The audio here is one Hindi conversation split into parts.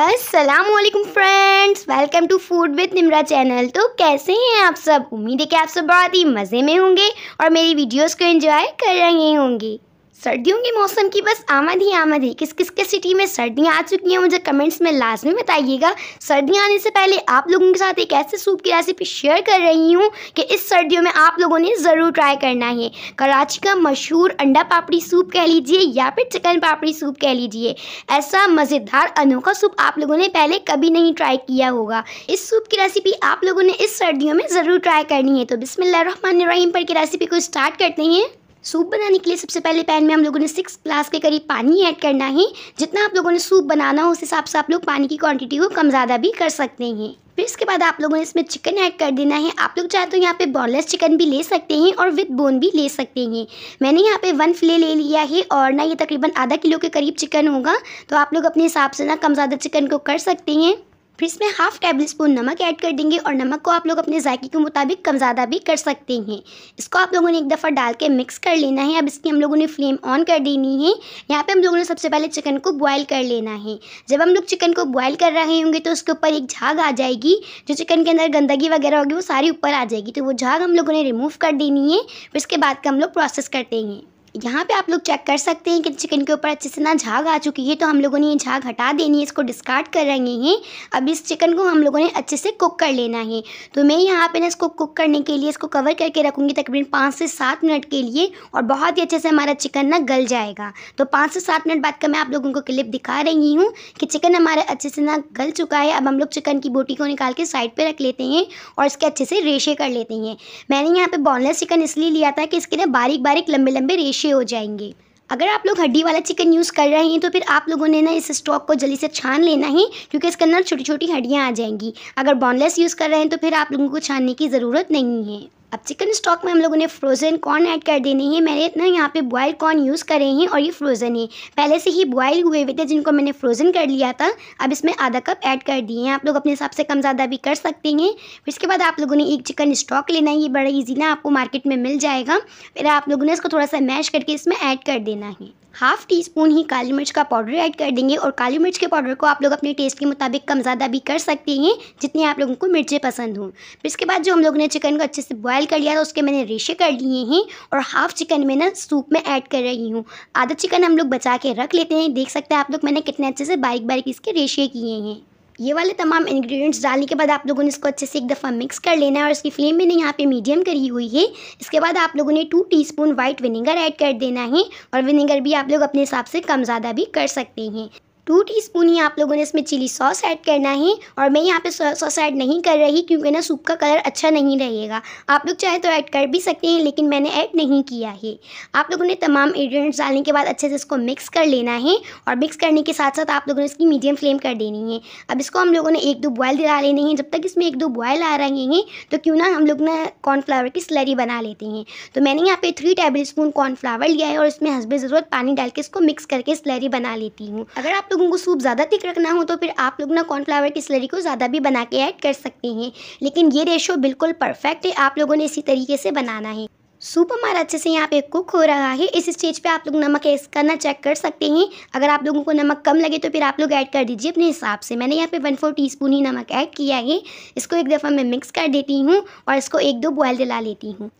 Aslam friends welcome to food with Nimra channel तो कैसे हैं आप सब उम्मीद है कि आप सब बहुत ही मज़े में होंगे और मेरी वीडियोस को एंजॉय कर रहे होंगे सर्दियों के मौसम की बस आमद ही आमद है किस किस के सिटी में सर्दियाँ आ चुकी हैं मुझे कमेंट्स में लाजमी बताइएगा सर्दियाँ आने से पहले आप लोगों के साथ एक ऐसे सूप की रेसिपी शेयर कर रही हूँ कि इस सर्दियों में आप लोगों ने ज़रूर ट्राई करना है कराची का मशहूर अंडा पापड़ी सूप कह लीजिए या फिर चिकन पापड़ी सूप कह लीजिए ऐसा मज़ेदार अनोखा सूप आप लोगों ने पहले कभी नहीं ट्राई किया होगा इस सूप की रेसिपी आप लोगों ने इस सर्दियों में ज़रूर ट्राई करनी है तो बिसमिल्लर रहीम पर की रेसिपी को स्टार्ट करते हैं सूप बनाने के लिए सबसे पहले पैन में हम लोगों ने सिक्स ग्लास के करीब पानी ऐड करना है जितना आप लोगों ने सूप बनाना हो उस हिसाब से आप लोग पानी की क्वांटिटी को कम ज़्यादा भी कर सकते हैं फिर इसके बाद आप लोगों ने इसमें चिकन ऐड कर देना है आप लोग चाहे तो यहाँ पे बॉनलेस चिकन भी ले सकते हैं और विद बोन भी ले सकते हैं मैंने यहाँ पे वन फ्ले ले लिया है और ना ये तकरीबन आधा किलो के करीब चिकन होगा तो आप लोग अपने हिसाब से ना कम ज़्यादा चिकन को कर सकते हैं फिर इसमें हाफ टेबल स्पून नमक ऐड कर देंगे और नमक को आप लोग अपने जायके के मुताबिक कम ज़्यादा भी कर सकते हैं इसको आप लोगों ने एक दफ़ा डाल के मिक्स कर लेना है अब इसकी हम लोगों ने फ्लेम ऑन कर देनी है यहाँ पे हम लोगों ने सबसे पहले चिकन को बॉयल कर लेना है जब हम लोग चिकन को बॉयल कर रहे होंगे तो उसके ऊपर एक झाग आ जाएगी जो चिकन के अंदर गंदगी वगैरह होगी वो सारी ऊपर आ जाएगी तो वो झाग हम लोगों ने रिमूव कर देनी है फिर इसके बाद का हम लोग प्रोसेस करते हैं यहाँ पे आप लोग चेक कर सकते हैं कि चिकन के ऊपर अच्छे से ना झाग आ चुकी है तो हम लोगों ने ये झाग हटा देनी है इसको डिस्कार्ड कर रहे हैं अब इस चिकन को हम लोगों ने अच्छे से कुक कर लेना है तो मैं यहाँ पे ना इसको कुक करने के लिए इसको कवर करके रखूँगी तकरीबन पाँच से सात मिनट के लिए और बहुत ही अच्छे से हमारा चिकन ना गल जाएगा तो पाँच से सात मिनट बाद का मैं आप लोगों को क्लिप दिखा रही हूँ कि चिकन हमारा अच्छे से ना गल चुका है अब हम लोग चिकन की बोटी को निकाल के साइड पर रख लेते हैं और इसके अच्छे से रेशे कर लेते हैं मैंने यहाँ पर बॉनलेस चिकन इसलिए लिया था कि इसके ना बारीक बारीक लंबे लंबे रेशे अच्छे हो जाएंगे अगर आप लोग हड्डी वाला चिकन यूज़ कर रहे हैं तो फिर आप लोगों ने ना इस स्टॉक को जल्दी से छान लेना है क्योंकि इसके अंदर छोटी छोटी हड्डियाँ आ जाएंगी अगर बॉनलेस यूज़ कर रहे हैं तो फिर आप लोगों को छानने की ज़रूरत नहीं है अब चिकन स्टॉक में हम लोगों ने फ्रोज़न कॉर्न ऐड कर देने हैं मैंने इतना यहाँ पे बॉयल कॉर्न यूज़ करे हैं और ये फ्रोज़न है पहले से ही बॉयल हुए हुए थे जिनको मैंने फ्रोज़न कर लिया था अब इसमें आधा कप ऐड कर दिए हैं आप लोग अपने हिसाब से कम ज़्यादा भी कर सकते हैं फिर इसके बाद आप लोगों ने एक चिकन स्टॉक लेना है ये बड़ा ईजी ना आपको मार्केट में मिल जाएगा फिर आप लोगों ने इसको थोड़ा सा मैश करके इसमें ऐड कर देना है हाफ़ टी स्पून ही काली मिर्च का पाउडर ऐड कर देंगे और काली मिर्च के पाउडर को आप लोग अपने टेस्ट के मुताबिक कम ज़्यादा भी कर सकते हैं जितनी आप लोगों को मिर्चें पसंद हों फिर इसके बाद जो हम लोग ने चिकन को अच्छे से बॉयल कर लिया था उसके मैंने रेशे कर लिए हैं और हाफ़ चिकन में ना सूप में ऐड कर रही हूँ आधा चिकन हम लोग बचा के रख लेते हैं देख सकते हैं आप लोग मैंने कितने अच्छे से बारीक बारीक इसके रेशे किए हैं ये वाले तमाम इंग्रेडिएंट्स डालने के बाद आप लोगों ने इसको अच्छे से एक दफ़ा मिक्स कर लेना है और इसकी फ्लेम मैंने यहाँ पे मीडियम करी हुई है इसके बाद आप लोगों ने two teaspoon white vinegar add कर देना है और विनेगर भी आप लोग अपने हिसाब से कम ज़्यादा भी कर सकते हैं टू टीस्पून ही आप लोगों ने इसमें चिली सॉस ऐड करना है और मैं यहाँ पे सॉस ऐड नहीं कर रही क्योंकि ना सूप का कलर अच्छा नहीं रहेगा आप लोग चाहे तो ऐड कर भी सकते हैं लेकिन मैंने ऐड नहीं किया है आप लोगों ने तमाम इंग्रेडिएंट्स डालने के बाद अच्छे से इसको मिक्स कर लेना है और मिक्स करने के साथ साथ आप लोगों ने इसकी मीडियम फ्लेम कर देनी है अब इसको हम लोगों ने एक दो बॉयल दिला लेने हैं जब तक इसमें एक दो बॉयल आ रहे हैं तो क्यों ना हम लोग ना कॉर्नफ्लावर की स्लरी बना लेते हैं तो मैंने यहाँ पर थ्री टेबल स्पून कॉर्नफ्लावर लिया है और इसमें हंसबे ज़रूरत पानी डाल के इसको मिक्स करके स्लरी बना लेती हूँ अगर आप लोगों को सूप ज़्यादा थिक रखना हो तो फिर आप लोग ना कॉर्नफ्लावर की स्लरी को ज़्यादा भी बना के ऐड कर सकते हैं लेकिन ये रेशो बिल्कुल परफेक्ट है आप लोगों ने इसी तरीके से बनाना है सूप हमारा अच्छे से यहाँ पे कुक हो रहा है इस स्टेज पे आप लोग नमक ऐस करना चेक कर सकते हैं अगर आप लोगों को नमक कम लगे तो फिर आप लोग ऐड कर दीजिए अपने हिसाब से मैंने यहाँ पे वन फोर टी ही नमक ऐड किया है इसको एक दफ़ा मैं मिक्स कर देती हूँ और इसको एक दो बॉयल दिला लेती हूँ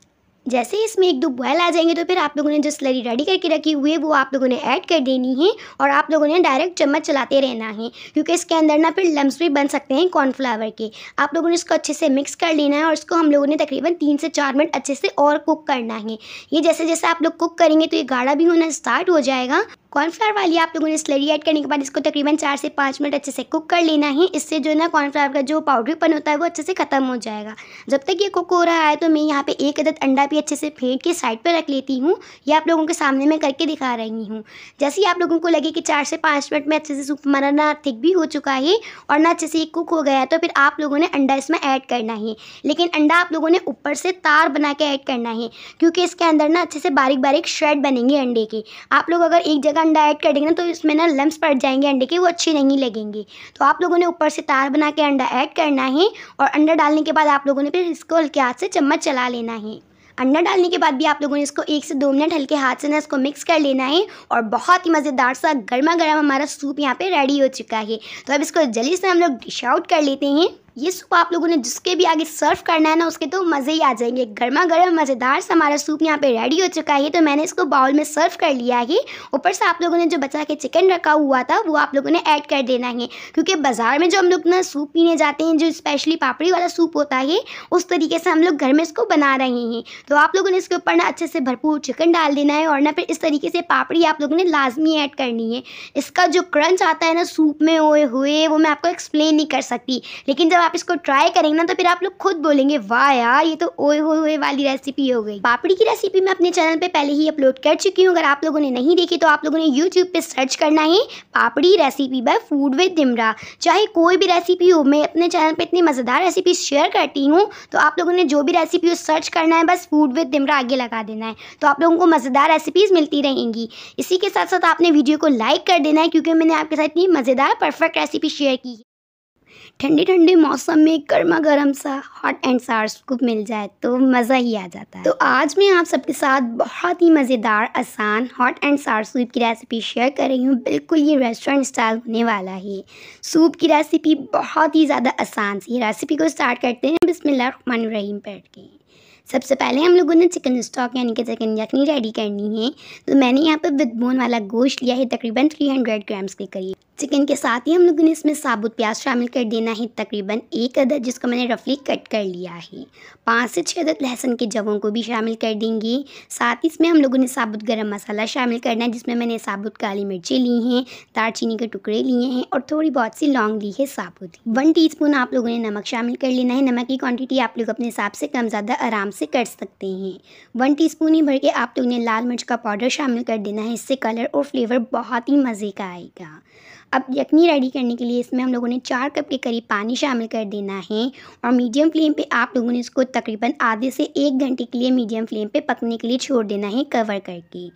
जैसे ही इसमें एक दो बॉयल आ जाएंगे तो फिर आप लोगों ने जो स्लरी रेडी करके रखी हुई है वो आप लोगों ने ऐड कर देनी है और आप लोगों ने डायरेक्ट चम्मच चलाते रहना है क्योंकि इसके अंदर ना फिर लम्स भी बन सकते हैं कॉर्नफ्लावर के आप लोगों ने इसको अच्छे से मिक्स कर लेना है और इसको हम लोगों ने तकरीबन तीन से चार मिनट अच्छे से और कुक करना है ये जैसे जैसे आप लोग कुक करेंगे तो ये गाढ़ा भी होना स्टार्ट हो जाएगा कॉर्नफ्लावर वाली आप लोगों ने स्लरी ऐड करने के बाद इसको तकरीबन चार से पाँच मिनट अच्छे से कुक कर लेना है इससे जो ना कॉर्नफ्लावर का जो पाउडरपन होता है वो अच्छे से ख़त्म हो जाएगा जब तक ये कुक हो रहा है तो मैं यहाँ पे एक अदद अंडा भी अच्छे से फेंट के साइड पर रख लेती हूँ या आप लोगों के सामने मैं करके दिखा रही हूँ जैसे ही आप लोगों को लगे कि चार से पाँच मिनट में अच्छे से सूप हमारा ना थिक भी हो चुका है और ना अच्छे से ये कुक हो गया तो फिर आप लोगों ने अंडा इसमें ऐड करना है लेकिन अंडा आप लोगों ने ऊपर से तार बना के ऐड करना है क्योंकि इसके अंदर ना अच्छे से बारीक बारीक श्रेड बनेंगे अंडे के आप लोग अगर एक जगह अंडा ऐड कर देंगे ना तो इसमें ना लम्स पड़ जाएंगे अंडे के वो अच्छे नहीं लगेंगे तो आप लोगों ने ऊपर से तार बना के अंडा ऐड करना है और अंडा डालने के बाद आप लोगों ने फिर इसको हल्के हाथ से चम्मच चला लेना है अंडा डालने के बाद भी आप लोगों ने इसको एक से दो मिनट हल्के हाथ से ना इसको मिक्स कर लेना है और बहुत ही मज़ेदार सा गर्मा गर्म हमारा सूप यहाँ पे रेडी हो चुका है तो अब इसको जल्दी से हम लोग डिश आउट कर लेते हैं ये सूप आप लोगों ने जिसके भी आगे सर्व करना है ना उसके तो मज़े ही आ जाएंगे गर्मा गर्म मज़ेदार सा हमारा सूप यहाँ पे रेडी हो चुका है तो मैंने इसको बाउल में सर्व कर लिया है ऊपर से आप लोगों ने जो बचा के चिकन रखा हुआ था वो आप लोगों ने ऐड कर देना है क्योंकि बाज़ार में जो हम लोग ना सूप पीने जाते हैं जो स्पेशली पापड़ी वाला सूप होता है उस तरीके से हम लोग घर में इसको बना रहे हैं तो आप लोगों ने इसके ऊपर ना अच्छे से भरपूर चिकन डाल देना है और ना फिर इस तरीके से पापड़ी आप लोगों ने लाजमी ऐड करनी है इसका जो क्रंच आता है ना सूप में हुए हुए वो मैं आपको एक्सप्लेन नहीं कर सकती लेकिन जब आप इसको ट्राई करेंगे ना तो फिर आप लोग खुद बोलेंगे वाह यार ये तो ओए ओए वाली रेसिपी हो गई पापड़ी की रेसिपी मैं अपने चैनल पे पहले ही अपलोड कर चुकी हूँ अगर आप लोगों ने नहीं देखी तो आप लोगों ने यूट्यूब पे सर्च करना है papdi recipe by Food with Dimra चाहे कोई भी रेसिपी हो मैं अपने चैनल पे इतनी मज़ेदार रेसिपी शेयर करती हूँ तो आप लोगों ने जो भी रेसिपी हो सर्च करना है बस फूड विद दिमरा आगे लगा देना है तो आप लोगों को मज़ेदार रेसिपीज़ मिलती रहेंगी इसी के साथ साथ आपने वीडियो को लाइक कर देना है क्योंकि मैंने आपके साथ इतनी मज़ेदार परफेक्ट रेसिपी शेयर की ठंडी ठंडे मौसम में गर्मा गर्म सा हॉट एंड सार स्कूप मिल जाए तो मज़ा ही आ जाता है तो आज मैं आप सबके साथ बहुत ही मज़ेदार आसान हॉट एंड सार सूप की रेसिपी शेयर कर रही हूँ बिल्कुल ये रेस्टोरेंट स्टाइल होने वाला है सूप की रेसिपी बहुत ही ज़्यादा आसान सी रेसिपी को स्टार्ट करते हैं बिसमिल्लर रहीम बैठ के सबसे पहले हम लोगों ने चिकन स्टॉक यानी कि चिकन यखनी रेडी करनी है तो मैंने यहाँ पर विद बोन वाला गोश्त लिया है तकरीबन 300 ग्राम्स के करीब चिकन के साथ ही हम लोगों ने इसमें साबुत प्याज शामिल कर देना है तकरीबन एक अदद जिसको मैंने रफली कट कर लिया है पाँच से छः अदद लहसुन के जवों को भी शामिल कर देंगे साथ ही इसमें हम लोगों ने साबुत गरम मसाला शामिल करना है जिसमें मैंने साबुत काली मिर्ची ली हैं दालचीनी के टुकड़े लिए हैं और थोड़ी बहुत सी लौंग ली है साबुत वन टी आप लोगों ने नमक शामिल कर लेना है नमक की क्वान्टिटी आप लोग अपने हिसाब से कम ज़्यादा आराम से कर सकते हैं वन टी ही भर के आप लोगों ने लाल मिर्च का पाउडर शामिल कर देना है इससे कलर और फ्लेवर बहुत ही मज़े का आएगा अब यखनी रेडी करने के लिए इसमें हम लोगों ने चार कप के करीब पानी शामिल कर देना है और मीडियम फ्लेम पे आप लोगों ने इसको तकरीबन आधे से एक घंटे के लिए मीडियम फ्लेम पे पकने के लिए छोड़ देना है कवर करके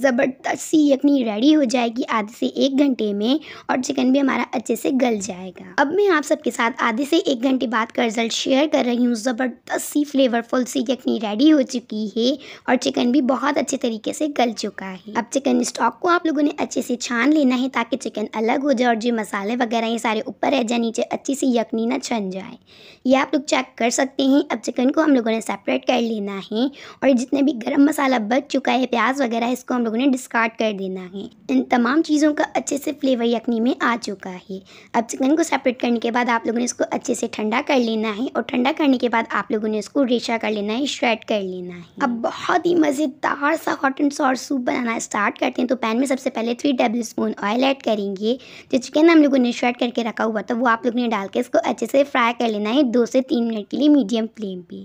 ज़बरदस्त सी यखनी रेडी हो जाएगी आधे से एक घंटे में और चिकन भी हमारा अच्छे से गल जाएगा अब मैं आप सबके साथ आधे से एक घंटे बाद का रिज़ल्ट शेयर कर रही हूँ ज़बरदस्त सी फ्लेवरफुल सी यखनी रेडी हो चुकी है और चिकन भी बहुत अच्छे तरीके से गल चुका है अब चिकन स्टॉक को आप लोगों ने अच्छे से छान लेना है ताकि चिकन अलग अलग हो जाए और जो मसाले वगैरह ये सारे ऊपर रह जाए नीचे अच्छी सी यकनी ना छन जाए ये आप लोग चेक कर सकते हैं अब चिकन को हम लोगों ने सेपरेट कर लेना है और जितने भी गर्म मसाला बच चुका है प्याज वगैरह इसको हम लोगों ने डिस्कार्ड कर देना है इन तमाम चीज़ों का अच्छे से फ्लेवर यखनी में आ चुका है अब चिकन को सेपरेट करने के बाद आप लोगों ने इसको अच्छे से ठंडा कर लेना है और ठंडा करने के बाद आप लोगों ने इसको रेशा कर लेना है श्रेड कर लेना है अब बहुत ही मज़ेदार सा हॉट एंड सॉस सूप बनाना स्टार्ट करते हैं तो पैन में सबसे पहले three tablespoon oil add करेंगे जो चिकन हम लोगों ने शर्ट करके रखा हुआ था वो आप लोग ने डाल के इसको अच्छे से फ्राई कर लेना है दो से तीन मिनट के लिए मीडियम फ्लेम पे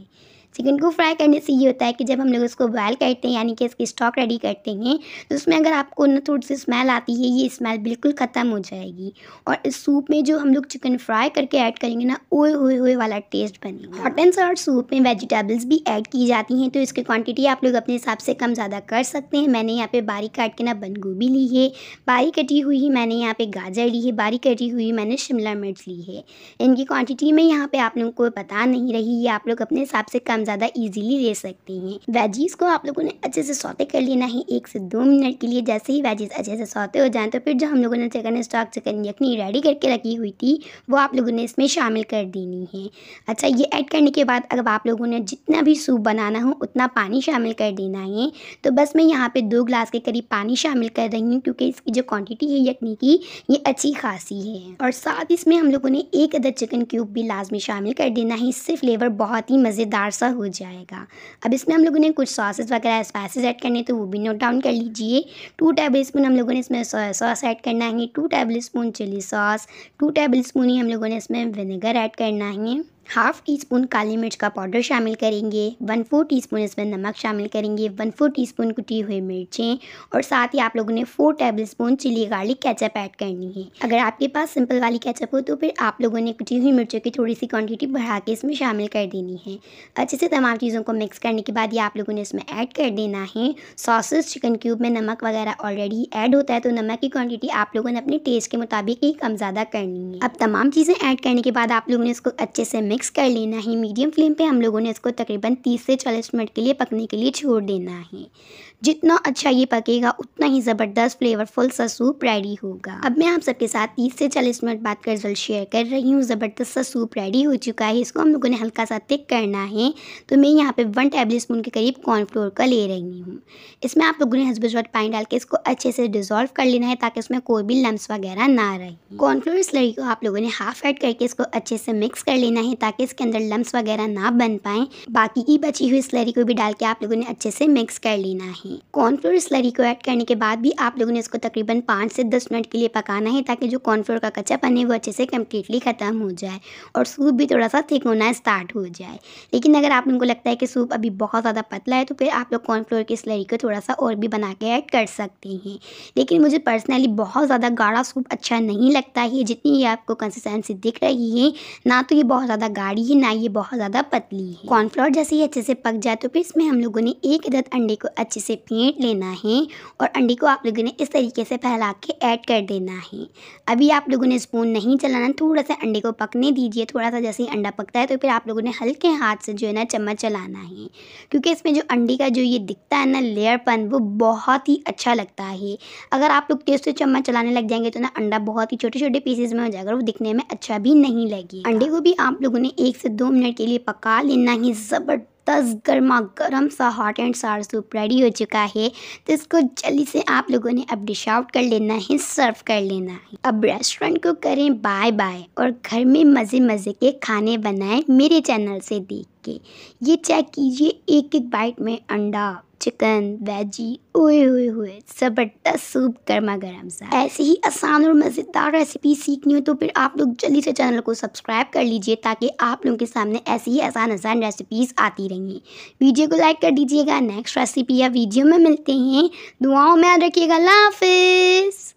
चिकन को फ्राई करने से ये होता है कि जब हम लोग इसको बॉयल करते हैं यानी कि इसकी स्टॉक रेडी करते हैं तो उसमें अगर आपको ना थोड़ी सी स्मेल आती है ये स्मेल बिल्कुल ख़त्म हो जाएगी और इस सूप में जो हम लोग चिकन फ्राई करके ऐड करेंगे ना ओए होए होए वाला टेस्ट बनेगा हॉट एंड सूप में वेजिटेबल्स भी ऐड की जाती हैं तो इसकी क्वान्टिटी आप लोग अपने हिसाब से कम ज़्यादा कर सकते हैं मैंने यहाँ पर बारीक काट के ना बंद गोभी ली है बारीक कटी हुई मैंने यहाँ पर गाजर ली है बारीक कटी हुई मैंने शिमला मिर्च ली है इनकी क्वान्टिटी में यहाँ पर आप लोगों को पता नहीं रही ये आप लोग अपने हिसाब से कम ज़्यादा ईजिली ले सकते हैं वेजीज को आप लोगों ने अच्छे से सौते कर लेना है एक से दो मिनट के लिए जैसे ही वेजीज अच्छे से सौते हो जाएँ तो फिर जो हम लोगों ने चिकन स्टॉक चिकन यखनी रेडी करके रखी हुई थी वो आप लोगों ने इसमें शामिल कर देनी है अच्छा ये ऐड करने के बाद अगर आप लोगों ने जितना भी सूप बनाना हो उतना पानी शामिल कर देना है तो बस मैं यहाँ पर दो ग्लास के करीब पानी शामिल कर रही हूँ क्योंकि इसकी जो क्वान्टिटी है यखनी की ये अच्छी खासी है और साथ इसमें हम लोगों ने एक अदर चिकन क्यूब भी लाजमी शामिल कर देना है इससे फ्लेवर बहुत ही मज़ेदार सा सा हो जाएगा अब इसमें हम लोगों ने कुछ सॉसेज वगैरह स्पाइसेस ऐड करने तो वो भी नोट डाउन कर लीजिए टू टेबल स्पून हम लोगों ने इसमें सोया सॉस ऐड करना है two tablespoon chilli sauce two tablespoon ही हम लोगों ने इसमें विनेगर ऐड करना है हाफ टी स्पून काली मिर्च का पाउडर शामिल करेंगे वन फोर टीस्पून इसमें नमक शामिल करेंगे वन फोर टीस्पून कुटी हुई मिर्चें और साथ ही आप लोगों ने four tablespoon chilli garlic ketchup add करनी है अगर आपके पास सिंपल वाली कैचअप हो तो फिर आप लोगों ने कुटी हुई मिर्चों की थोड़ी सी क्वान्टिटी बढ़ा के इसमें शामिल कर देनी है अच्छे से तमाम चीज़ों को मिक्स करने के बाद ये आप लोगों ने इसमें ऐड कर देना है सॉसेस चिकन क्यूब में नमक वगैरह ऑलरेडी ऐड होता है तो नमक की क्वान्टिटी आप लोगों ने अपने टेस्ट के मुताबिक ही कम ज़्यादा करनी है अब तमाम चीज़ें ऐड करने के बाद आप लोगों ने इसको अच्छे से मिक्स कर लेना है मीडियम फ्लेम पे हम लोगों ने इसको तकरीबन 30 से 40 मिनट के लिए पकने के लिए छोड़ देना है जितना अच्छा ये पकेगा उतना ही ज़बरदस्त फ्लेवरफुल सा सूप रेडी होगा अब मैं आप सबके साथ 30 से 40 मिनट बाद का रिजल्ट शेयर कर रही हूँ ज़बरदस्त सा सूप रेडी हो चुका है इसको हम लोगों ने हल्का सा थिक करना है तो मैं यहाँ पर वन टेबल स्पून के करीब कॉर्नफ्लोर का ले रही हूँ इसमें आप लोगों ने हसबजवट पानी डाल के इसको अच्छे से डिजोल्व कर लेना है ताकि उसमें कोई भी लम्स वगैरह ना रहे कॉर्नफ्लोर इस लड़की को आप लोगों ने हाफ एड करके इसको अच्छे से मिक्स कर लेना है ताकि इसके अंदर लम्स वगैरह ना बन पाए बाकी की बची हुई स्लरी को भी डाल के आप लोगों ने अच्छे से मिक्स कर लेना है कॉर्नफ्लोर स्लरी को ऐड करने के बाद भी आप लोगों ने इसको तकरीबन पाँच से दस मिनट के लिए पकाना है ताकि जो कॉर्नफ्लोर का कच्चा पन है वो अच्छे से कम्प्लीटली ख़त्म हो जाए और सूप भी थोड़ा सा थिक होना स्टार्ट हो जाए लेकिन अगर आप लोगों को लगता है कि सूप अभी बहुत ज़्यादा पतला है तो फिर आप लोग कॉर्नफ्लोर की स्लरी को थोड़ा सा और भी बना के ऐड कर सकते हैं लेकिन मुझे पर्सनली बहुत ज़्यादा गाढ़ा सूप अच्छा नहीं लगता है जितनी ये आपको कंसिस्टेंसी दिख रही है ना तो ये बहुत ज़्यादा गाढ़ी है ना ये बहुत ज़्यादा पतली है कॉर्नफ्लोर जैसे ही अच्छे से पक जाए तो फिर इसमें हम लोगों ने एक अदद अंडे को अच्छे से फेंट लेना है और अंडे को आप लोगों ने इस तरीके से फैला के ऐड कर देना है अभी आप लोगों ने स्पून नहीं चलाना थोड़ा सा अंडे को पकने दीजिए थोड़ा सा जैसे ही अंडा पकता है तो फिर आप लोगों ने हल्के हाथ से जो है ना चम्मच चलाना है क्योंकि इसमें जो अंडे का जो ये दिखता है ना लेयरपन वो बहुत ही अच्छा लगता है अगर आप लोग तेज से चम्मच चलाने लग जाएंगे तो ना अंडा बहुत ही छोटे छोटे पीसेस में हो जाएगा वो दिखने में अच्छा भी नहीं लगे अंडे को भी आप लोगों ने उन्हें एक से दो मिनट के लिए पका लेना ही ज़बरदस्त गर्मा गर्म सा hot and sour soup ready हो चुका है तो इसको जल्दी से आप लोगों ने अब डिश आउट कर लेना है सर्व कर लेना है अब रेस्टोरेंट को करें बाय बाय और घर में मज़े मज़े के खाने बनाएं मेरे चैनल से देख के ये चेक कीजिए एक एक बाइट में अंडा चिकन वेजी ओए ओए ओए जबरदस्त सूप गर्मा गर्म सा ऐसे ही आसान और मज़ेदार रेसिपी सीखनी हो तो फिर आप लोग जल्दी से चैनल को सब्सक्राइब कर लीजिए ताकि आप लोगों के सामने ऐसी ही आसान आसान रेसिपीज़ आती रहेंगी वीडियो को लाइक कर दीजिएगा नेक्स्ट रेसिपी या वीडियो में मिलते हैं दुआओं में याद रखिएगा हाफिज़